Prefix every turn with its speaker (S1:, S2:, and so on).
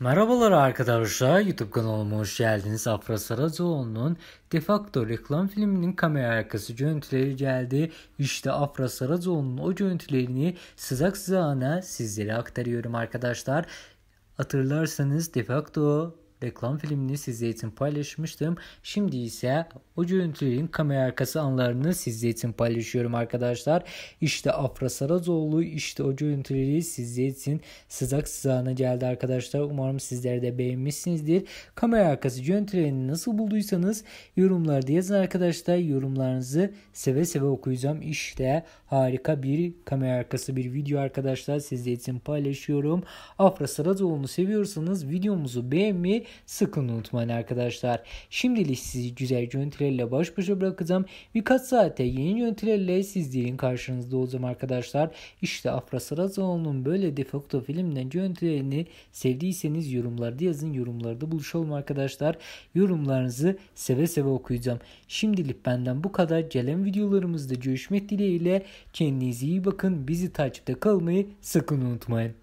S1: Merhabalar arkadaşlar, YouTube kanalıma hoş geldiniz. Afra Saracoğlu'nun De Facto reklam filminin kamera arkası görüntüleri geldi. İşte Afra Saracoğlu'nun o görüntülerini sızak sızağına sizlere aktarıyorum arkadaşlar. Hatırlarsanız De Facto reklam filmini sizler için paylaşmıştım. Şimdi ise o görüntülerin kamera arkası anlarını sizler için paylaşıyorum arkadaşlar. İşte Afra Sarazoğlu işte o görüntüleri sizler için sıcak sıcağına geldi arkadaşlar. Umarım sizler de beğenmişsinizdir. Kamera arkası görüntülerini nasıl bulduysanız yorumlarda yazın arkadaşlar. Yorumlarınızı seve seve okuyacağım. İşte harika bir kamera arkası bir video arkadaşlar sizler için paylaşıyorum. Afra Sarazoğlu'nu seviyorsanız videomuzu beğenmeyi Sıkın unutmayın arkadaşlar. Şimdilik sizi güzel görüntülerle baş başa bırakacağım. Birkaç saate yeni görüntülerle sizlerin karşınızda olacağım arkadaşlar. İşte Afra Sarazoğlu'nun böyle defakto filmden görüntülerini sevdiyseniz yorumlarda yazın. Yorumlarda buluşalım arkadaşlar. Yorumlarınızı seve seve okuyacağım. Şimdilik benden bu kadar. Gelen videolarımızda görüşmek dileğiyle. Kendinize iyi bakın. Bizi takipte kalmayı sakın unutmayın.